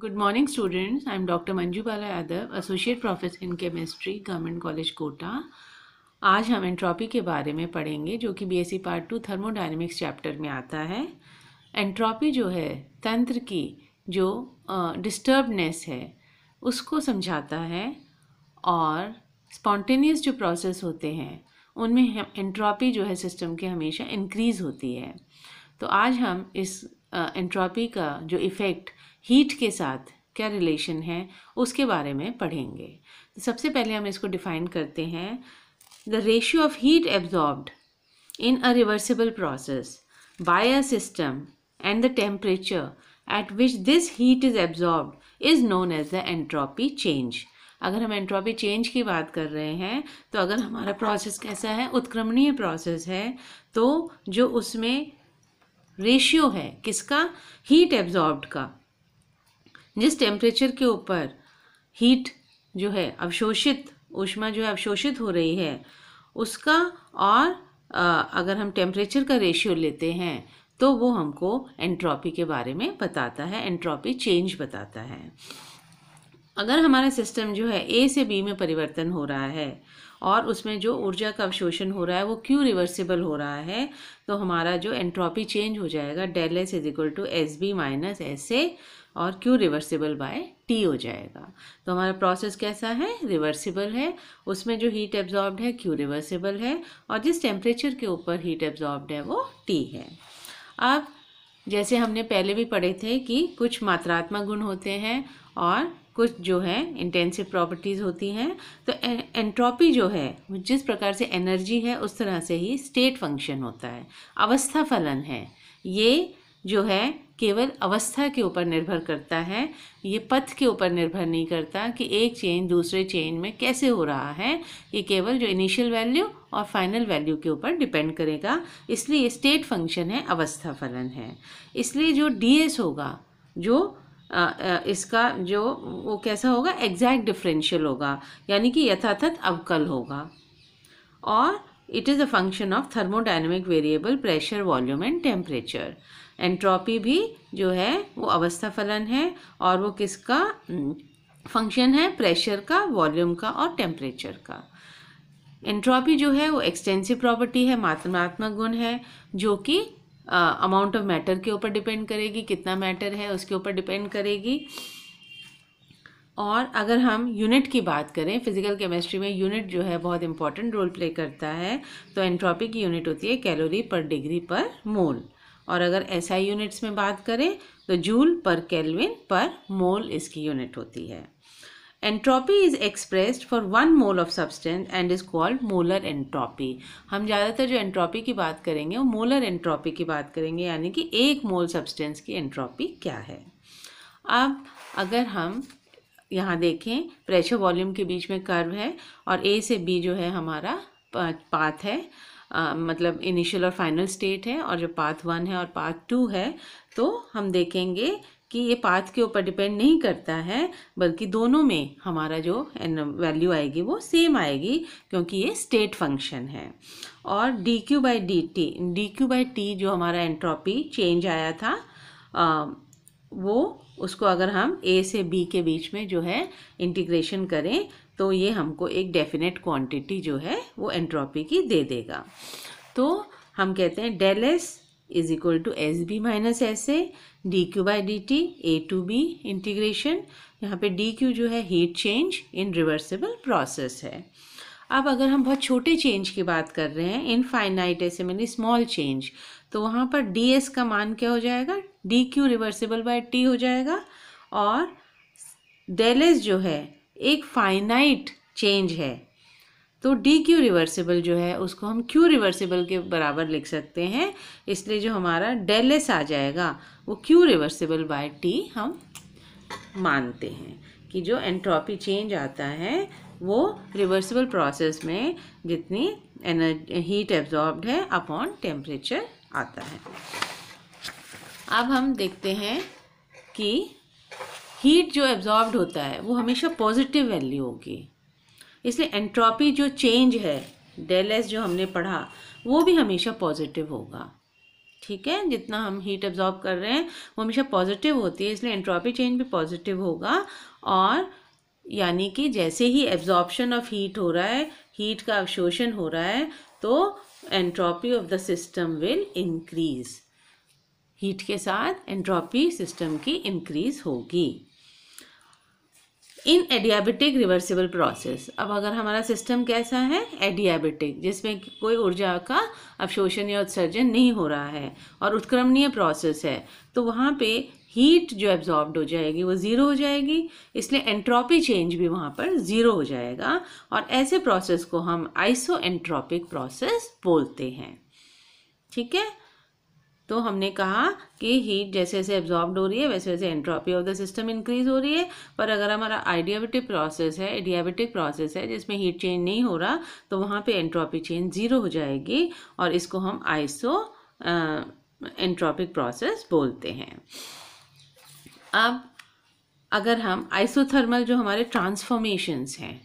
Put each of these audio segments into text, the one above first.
good morning students I am doctor Manju Bala Yadav associate professor in chemistry government college Kota आज हम entropy के बारे में पढ़ेंगे जो कि BSc part two thermodynamics chapter में आता है एंट्रॉपी जो है तंत्र की जो डिस्टर्बनेस uh, है उसको समझाता है और स्पॉन्टेनियस जो प्रोसेस होते हैं उनमें एंट्रॉपी जो है सिस्टम के हमेशा इंक्रीज़ होती है तो आज हम इस एंट्रॉपी का जो इफ़ेक्ट हीट के साथ क्या रिलेशन है उसके बारे में पढ़ेंगे तो सबसे पहले हम इसको डिफाइन करते हैं the ratio of heat absorbed in a reversible process by a system and the temperature at which this heat is absorbed is known as the entropy change अगर हम एंट्रोपी चेंज की बात कर रहे हैं तो अगर हमारा प्रोसेस कैसा है उत्क्रमणीय प्रोसेस है तो जो उसमें रेशियो है किसका हीट एब्जॉर्ब्ड का जिस टेम्परेचर के ऊपर हीट जो है अवशोषित ऊष्मा जो है अवशोषित हो रही है उसका और आ, अगर हम टेम्परेचर का रेशियो लेते हैं तो वो हमको एंट्रॉपी के बारे में बताता है एंट्रॉपी चेंज बताता है अगर हमारा सिस्टम जो है ए से बी में परिवर्तन हो रहा है और उसमें जो ऊर्जा का अवशोषण हो रहा है वो क्यों रिवर्सिबल हो रहा है तो हमारा जो एंट्रोपी चेंज हो जाएगा del S is equal to S B minus S A और क्यू रिवर्सिबल बाय टी हो जाएगा तो हमारा प्रोसेस कैसा है रिवर्सिबल है उसमें जो हीट एब्जॉर्ब्ड है क्यू रिवर्सिबल है और जिस टेम्परेचर के ऊपर हीट एब्जॉर्ब्ड है वो टी है अब जैसे हमने पहले भी पढ़े थे कि कुछ मात्रात्मक गुण होते हैं और कुछ जो है इंटेंसिव प्रॉपर्टीज़ होती हैं तो एंट्रोपी जो है जिस प्रकार से एनर्जी है उस तरह से ही स्टेट फंक्शन होता है अवस्था फलन है ये जो है केवल अवस्था के ऊपर निर्भर करता है ये पथ के ऊपर निर्भर नहीं करता कि एक चेंज दूसरे चेंज में कैसे हो रहा है ये केवल जो इनिशियल वैल्यू और फाइनल वैल्यू के ऊपर डिपेंड करेगा इसलिए स्टेट फंक्शन है अवस्था फलन है इसलिए जो डी होगा जो इसका जो वो कैसा होगा एग्जैक्ट डिफरेंशियल होगा यानी कि यथातथ अवकल होगा और it is a function of thermodynamic variable pressure volume and temperature entropy भी जो है वो अवस्था फलन है और वो किसका फंक्शन hmm, है प्रेशर का वॉल्यूम का और टेम्परेचर का एंट्रोपी जो है वो एक्सटेंसिव प्रॉपर्टी है मात्रात्मक गुण है जो कि अमाउंट ऑफ मैटर के ऊपर डिपेंड करेगी कितना मैटर है उसके ऊपर डिपेंड करेगी और अगर हम यूनिट की बात करें फिजिकल केमिस्ट्री में यूनिट जो है बहुत इंपॉर्टेंट रोल प्ले करता है तो एंट्रोपी की यूनिट होती है कैलोरी पर डिग्री पर मोल और अगर एसआई यूनिट्स में बात करें तो जूल पर केल्विन पर मोल इसकी यूनिट होती है entropy is expressed for one mole of substance and is called molar entropy हम ज़्यादातर जो एंट्रोपी की बात करेंगे वो मोलर एंट्रोपी की बात करेंगे यानी कि एक मोल सब्सटेंस की एंट्रोपी क्या है अब अगर हम यहाँ देखें प्रेशर वॉल्यूम के बीच में कर्व है और ए से बी जो है हमारा पाथ है आ, मतलब इनिशियल और फाइनल स्टेट है और जो पाथ वन है और पाथ टू है तो हम देखेंगे कि ये पाथ के ऊपर डिपेंड नहीं करता है बल्कि दोनों में हमारा जो वैल्यू आएगी वो सेम आएगी क्योंकि ये स्टेट फंक्शन है और D Q by D T D Q by T जो हमारा एंट्रोपी चेंज आया था आ, वो उसको अगर हम ए से बी के बीच में जो है इंटीग्रेशन करें तो ये हमको एक डेफिनेट क्वांटिटी जो है वो एंट्रोपी की दे देगा तो हम कहते हैं del S is equal to S B minus S A D Q by D T A to B integration यहाँ पे डी क्यू जो है heat change in reversible process है अब अगर हम बहुत छोटे चेंज की बात कर रहे हैं इन फाइनाइट ऐसे मैंने स्मॉल चेंज तो वहाँ पर डी एस का मान क्या हो जाएगा D Q reversible by T हो जाएगा और डेल एस जो है एक फाइनाइट चेंज है तो डी क्यू रिवर्सिबल जो है उसको हम क्यू रिवर्सिबल के बराबर लिख सकते हैं इसलिए जो हमारा डेल एस आ जाएगा वो क्यू रिवर्सिबल बाय टी हम मानते हैं कि जो एंट्रोपी चेंज आता है वो रिवर्सिबल प्रोसेस में जितनी एनर्जी हीट एब्जॉर्ब्ड है अपॉन टेम्परेचर आता है अब हम देखते हैं कि हीट जो एब्जॉर्ब्ड होता है वो हमेशा पॉजिटिव वैल्यू होगी इसलिए एंट्रोपी जो चेंज है डेल एस जो हमने पढ़ा वो भी हमेशा पॉजिटिव होगा ठीक है जितना हम हीट एब्जॉर्ब कर रहे हैं वो हमेशा पॉजिटिव होती है इसलिए एंट्रोपी चेंज भी पॉजिटिव होगा और यानी कि जैसे ही एब्जॉर्प्शन ऑफ हीट हो रहा है हीट का अवशोषण हो रहा है तो entropy of the system will increase heat के साथ एंट्रोपी सिस्टम की इंक्रीज होगी इन एडियाबिटिक रिवर्सिबल प्रोसेस अब अगर हमारा सिस्टम कैसा है एडियाबिटिक जिसमें कोई ऊर्जा का अवशोषण या उत्सर्जन नहीं हो रहा है और उत्क्रमणीय प्रोसेस है तो वहाँ पे हीट जो एब्जॉर्ब्ड हो जाएगी वो ज़ीरो हो जाएगी इसलिए एंट्रोपी चेंज भी वहाँ पर ज़ीरो हो जाएगा और ऐसे प्रोसेस को हम आइसो एंट्रोपिक प्रोसेस बोलते हैं ठीक है तो हमने कहा कि हीट जैसे जैसे एब्जॉर्ब हो रही है वैसे वैसे entropy of the system increase हो रही है पर अगर हमारा आइडियाबिटिक प्रोसेस है एडियाबिटिक प्रोसेस है जिसमें हीट चेंज नहीं हो रहा तो वहाँ पे एंट्रोपी चेंज ज़ीरो हो जाएगी और इसको हम आइसो एंट्रोपिक प्रोसेस बोलते हैं अब अगर हम आइसोथर्मल जो हमारे ट्रांसफॉर्मेशंस हैं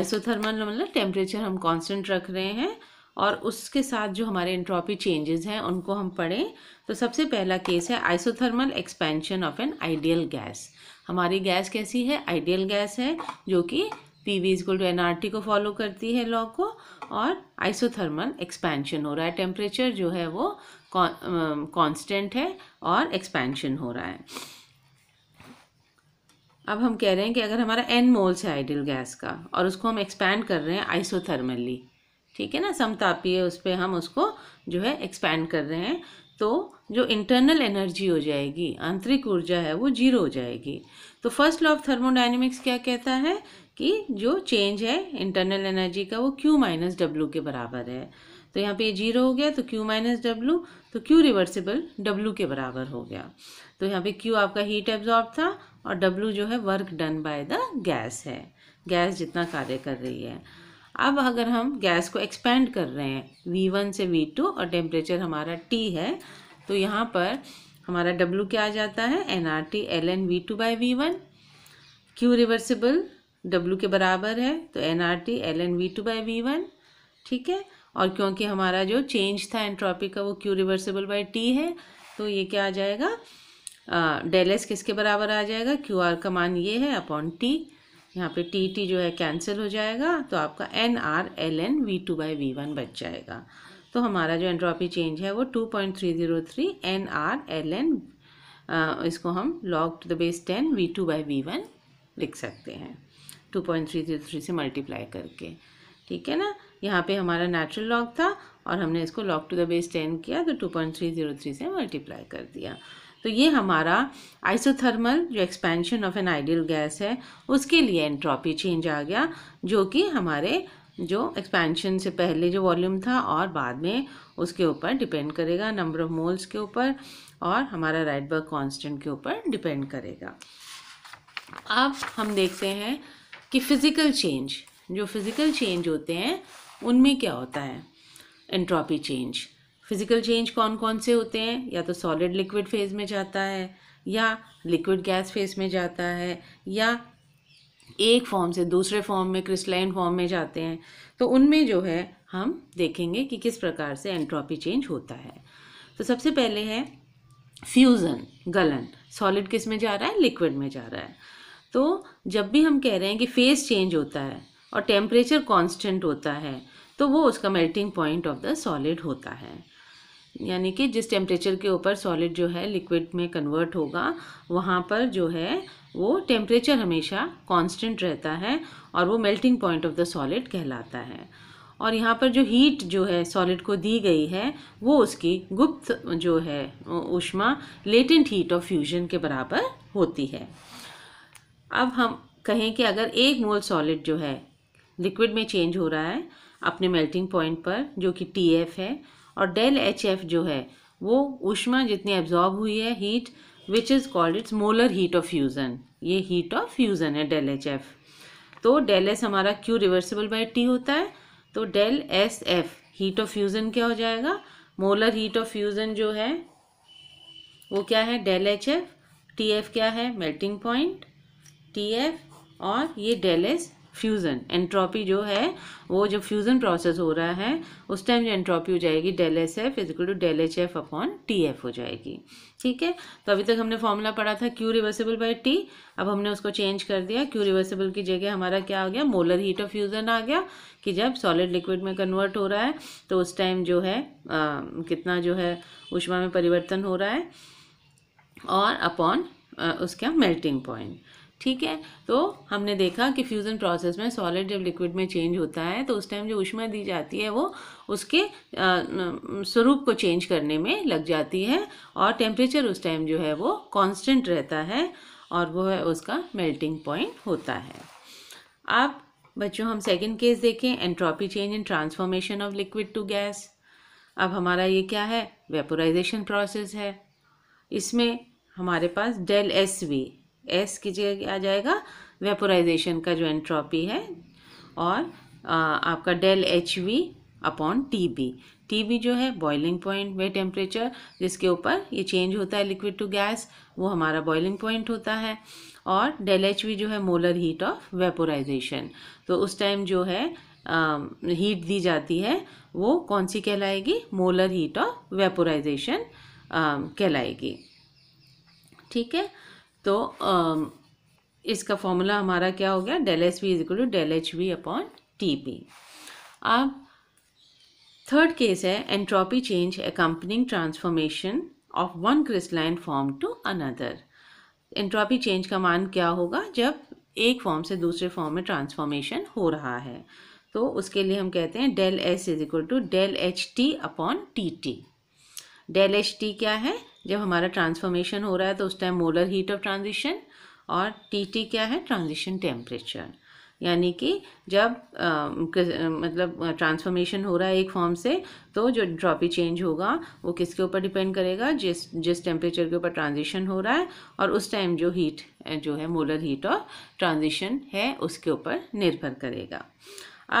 आइसोथर्मल मतलब टेम्परेचर हम कॉन्स्टेंट रख रहे हैं और उसके साथ जो हमारे एंट्रोपी चेंजेस हैं उनको हम पढ़ें तो सबसे पहला केस है isothermal expansion of an ideal gas हमारी गैस कैसी है आइडियल गैस है जो कि P V is to N R T को फॉलो करती है लॉ को और आइसोथर्मल एक्सपेंशन हो रहा है टेम्परेचर जो है वो कांस्टेंट है और एक्सपेंशन हो रहा है अब हम कह रहे हैं कि अगर हमारा एन मोल्स है आइडियल गैस का और उसको हम एक्सपैंड कर रहे हैं आइसोथर्मली ठीक है ना समतापीय उस पर हम उसको जो है एक्सपैंड कर रहे हैं तो जो इंटरनल एनर्जी हो जाएगी आंतरिक ऊर्जा है वो जीरो हो जाएगी तो फर्स्ट लॉ ऑफ थर्मोडाइनमिक्स क्या कहता है कि जो चेंज है इंटरनल एनर्जी का वो क्यू माइनस डब्ल्यू के बराबर है तो यहाँ पे ये जीरो हो गया तो क्यू माइनस डब्ल्यू तो क्यू रिवर्सिबल डब्ल्यू के बराबर हो गया तो यहाँ पे क्यू आपका हीट एब्जॉर्ब था और डब्ल्यू जो है work done by the gas है गैस जितना कार्य कर रही है अब अगर हम गैस को एक्सपेंड कर रहे हैं वी वन से वी टू और टेम्परेचर हमारा टी है तो यहाँ पर हमारा डब्लू क्या आ जाता है N R T L N V two by V one Q reversible W के बराबर है तो N R T L N V two by V one ठीक है और क्योंकि हमारा जो चेंज था एंट्रॉपी का वो क्यू रिवर्सिबल बाई टी है तो ये क्या आ जाएगा डेल एस किसके बराबर आ जाएगा क्यू आर का मान ये है अपॉन टी यहाँ पे टी टी जो है कैंसिल हो जाएगा तो आपका N R L N V two by V one बच जाएगा तो हमारा जो एंट्रोपी चेंज है वो two point three zero three N R L N इसको हम log to the base ten V two by V one लिख सकते हैं two point three zero three से मल्टीप्लाई करके ठीक है ना यहाँ पे हमारा नेचुरल लॉग था और हमने इसको log to the base ten किया तो two point three zero three से मल्टीप्लाई कर दिया तो ये हमारा आइसोथर्मल जो expansion of an ideal gas है उसके लिए एंट्रोपी चेंज आ गया जो कि हमारे जो एक्सपेंशन से पहले जो वॉल्यूम था और बाद में उसके ऊपर डिपेंड करेगा नंबर ऑफ मोल्स के ऊपर और हमारा राइटबर्ग कांस्टेंट के ऊपर डिपेंड करेगा अब हम देखते हैं कि फिज़िकल चेंज जो फिज़िकल चेंज होते हैं उनमें क्या होता है एंट्रोपी चेंज फिजिकल चेंज कौन कौन से होते हैं या तो सॉलिड लिक्विड फेज़ में जाता है या लिक्विड गैस फेज़ में जाता है या एक फॉर्म से दूसरे फॉर्म में क्रिस्टलाइन फॉर्म में जाते हैं तो उनमें जो है हम देखेंगे कि किस प्रकार से एंट्रोपी चेंज होता है तो सबसे पहले है फ्यूज़न गलन सॉलिड किस में जा रहा है लिक्विड में जा रहा है तो जब भी हम कह रहे हैं कि फेज़ चेंज होता है और टेम्परेचर कांस्टेंट होता है तो वो उसका melting point of the solid होता है यानी कि जिस टेम्परेचर के ऊपर सॉलिड जो है लिक्विड में कन्वर्ट होगा वहाँ पर जो है वो टेम्परेचर हमेशा कांस्टेंट रहता है और वो melting point of the solid कहलाता है और यहाँ पर जो हीट जो है सॉलिड को दी गई है वो उसकी गुप्त जो है उष्मा लेटेंट हीट ऑफ फ्यूजन के बराबर होती है अब हम कहें कि अगर एक मोल सॉलिड जो है लिक्विड में चेंज हो रहा है अपने मेल्टिंग पॉइंट पर जो कि टी एफ है और डेल एच एफ जो है वो उष्मा जितनी एब्जॉर्ब हुई है heat which is called its molar heat of fusion ये हीट ऑफ फ्यूज़न है डेल एच एफ तो डेल एस हमारा क्यू रिवर्सिबल बाई टी होता है तो del S F heat of fusion क्या हो जाएगा मोलर हीट ऑफ फ्यूज़न जो है वो क्या है del H F T F क्या है मेल्टिंग पॉइंट टी एफ और ये डेल एस फ्यूज़न एंट्रोपी जो है वो जब फ्यूज़न प्रोसेस हो रहा है उस टाइम जो एंट्रोपी हो जाएगी del S F is equal to del H F upon T F हो जाएगी ठीक है तो अभी तक हमने फॉर्मूला पढ़ा था क्यू रिवर्सिबल बाय टी अब हमने उसको चेंज कर दिया क्यू रिवर्सिबल की जगह हमारा क्या आ गया मोलर हीट ऑफ फ्यूज़न आ गया कि जब सॉलिड लिक्विड में कन्वर्ट हो रहा है तो उस टाइम जो है आ, कितना जो है उष्मा में परिवर्तन हो रहा है और अपॉन उसका मेल्टिंग पॉइंट ठीक है तो हमने देखा कि फ्यूज़न प्रोसेस में सॉलिड जब लिक्विड में चेंज होता है तो उस टाइम जो ऊष्मा दी जाती है वो उसके स्वरूप को चेंज करने में लग जाती है और टेम्परेचर उस टाइम जो है वो कांस्टेंट रहता है और वो है उसका मेल्टिंग पॉइंट होता है आप बच्चों हम सेकंड केस देखें entropy change in transformation of liquid to gas अब हमारा ये क्या है वेपोराइजेशन प्रोसेस है इसमें हमारे पास डेल एस वी एस की जगह आ जाएगा वेपोराइजेशन का जो एंट्रॉपी है और आ, आपका del H V upon T B T B जो है बॉइलिंग पॉइंट वे टेम्परेचर जिसके ऊपर ये चेंज होता है लिक्विड टू गैस वो हमारा बॉइलिंग पॉइंट होता है और डेल एच वी जो है मोलर हीट ऑफ वेपोराइजेशन तो उस टाइम जो है हीट दी जाती है वो कौन सी कहलाएगी मोलर हीट ऑफ वेपोराइजेशन कहलाएगी ठीक है तो um, इसका फॉर्मूला हमारा क्या हो गया del S V is equal to del H V upon T P अब थर्ड केस है entropy change accompanying transformation of one crystalline form to another entropy change का मान क्या होगा जब एक फॉर्म से दूसरे फॉर्म में ट्रांसफॉर्मेशन हो रहा है तो उसके लिए हम कहते हैं del S is equal to del H T upon T T del H T क्या है जब हमारा ट्रांसफॉर्मेशन हो रहा है तो उस time molar heat of transition और टी टी क्या है ट्रांजिशन टेम्परेचर यानी कि जब आ, मतलब ट्रांसफॉर्मेशन हो रहा है एक फॉर्म से तो जो ड्रॉपी चेंज होगा वो किसके ऊपर डिपेंड करेगा जिस जिस टेम्परेचर के ऊपर ट्रांजिशन हो रहा है और उस टाइम जो हीट जो है मोलर हीट और ट्रांजिशन है उसके ऊपर निर्भर करेगा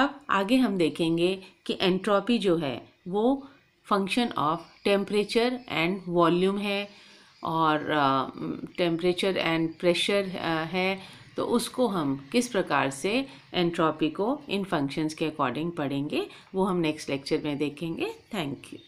अब आगे हम देखेंगे कि एंट्रॉपी जो है वो function of temperature and volume है और टेम्परेचर एंड प्रेशर है तो उसको हम किस प्रकार से एंट्रॉपी को इन फंक्शंस के अकॉर्डिंग पढ़ेंगे वो हम नेक्स्ट लेक्चर में देखेंगे थैंक यू